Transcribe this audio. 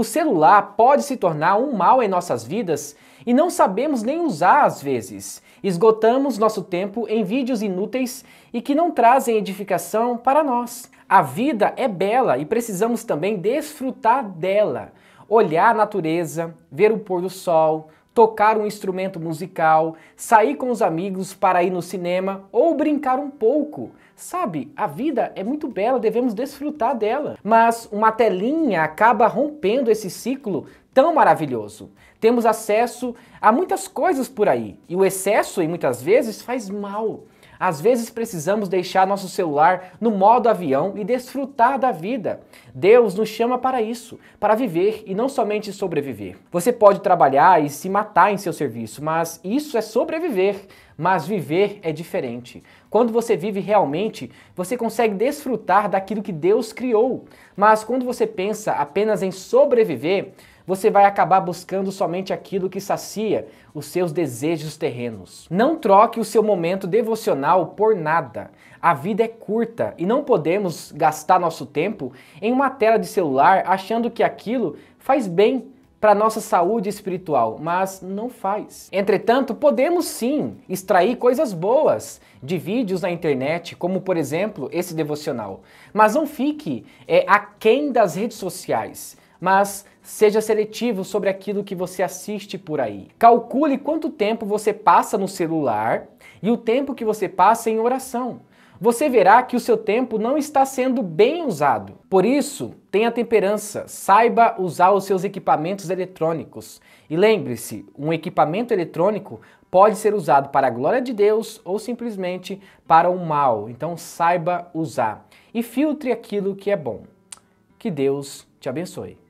O celular pode se tornar um mal em nossas vidas e não sabemos nem usar às vezes. Esgotamos nosso tempo em vídeos inúteis e que não trazem edificação para nós. A vida é bela e precisamos também desfrutar dela. Olhar a natureza, ver o pôr do sol, tocar um instrumento musical, sair com os amigos para ir no cinema ou brincar um pouco. Sabe, a vida é muito bela, devemos desfrutar dela. Mas uma telinha acaba rompendo esse ciclo tão maravilhoso. Temos acesso a muitas coisas por aí e o excesso, muitas vezes, faz mal. Às vezes precisamos deixar nosso celular no modo avião e desfrutar da vida. Deus nos chama para isso, para viver e não somente sobreviver. Você pode trabalhar e se matar em seu serviço, mas isso é sobreviver. Mas viver é diferente. Quando você vive realmente, você consegue desfrutar daquilo que Deus criou. Mas quando você pensa apenas em sobreviver, você vai acabar buscando somente aquilo que sacia os seus desejos terrenos. Não troque o seu momento devocional por nada. A vida é curta e não podemos gastar nosso tempo em uma tela de celular achando que aquilo faz bem para nossa saúde espiritual, mas não faz. Entretanto, podemos sim extrair coisas boas de vídeos na internet, como por exemplo esse devocional, mas não fique é, aquém das redes sociais mas seja seletivo sobre aquilo que você assiste por aí. Calcule quanto tempo você passa no celular e o tempo que você passa em oração. Você verá que o seu tempo não está sendo bem usado. Por isso, tenha temperança, saiba usar os seus equipamentos eletrônicos. E lembre-se, um equipamento eletrônico pode ser usado para a glória de Deus ou simplesmente para o mal. Então saiba usar e filtre aquilo que é bom. Que Deus te abençoe.